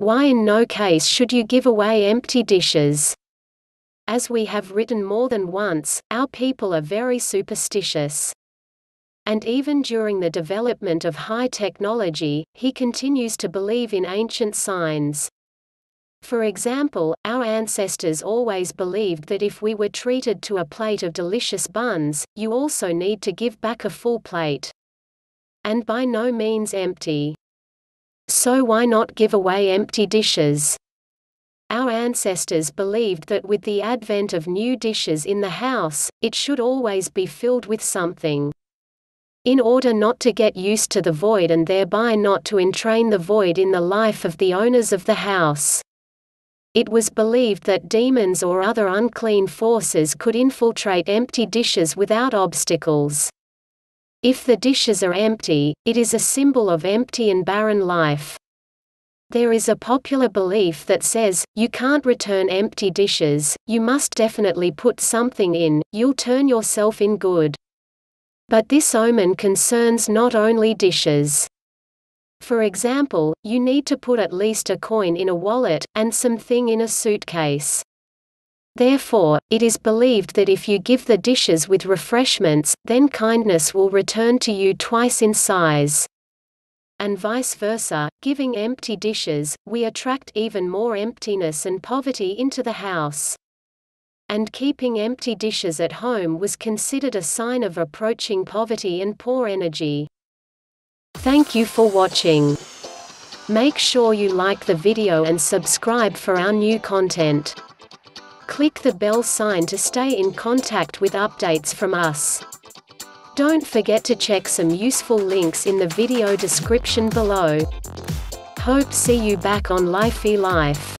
Why in no case should you give away empty dishes? As we have written more than once, our people are very superstitious. And even during the development of high technology, he continues to believe in ancient signs. For example, our ancestors always believed that if we were treated to a plate of delicious buns, you also need to give back a full plate. And by no means empty so why not give away empty dishes? Our ancestors believed that with the advent of new dishes in the house, it should always be filled with something. In order not to get used to the void and thereby not to entrain the void in the life of the owners of the house. It was believed that demons or other unclean forces could infiltrate empty dishes without obstacles. If the dishes are empty, it is a symbol of empty and barren life. There is a popular belief that says, you can't return empty dishes, you must definitely put something in, you'll turn yourself in good. But this omen concerns not only dishes. For example, you need to put at least a coin in a wallet, and something in a suitcase. Therefore, it is believed that if you give the dishes with refreshments, then kindness will return to you twice in size. And vice versa, giving empty dishes, we attract even more emptiness and poverty into the house. And keeping empty dishes at home was considered a sign of approaching poverty and poor energy. Thank you for watching. Make sure you like the video and subscribe for our new content click the bell sign to stay in contact with updates from us. Don't forget to check some useful links in the video description below. Hope see you back on Lifey Life.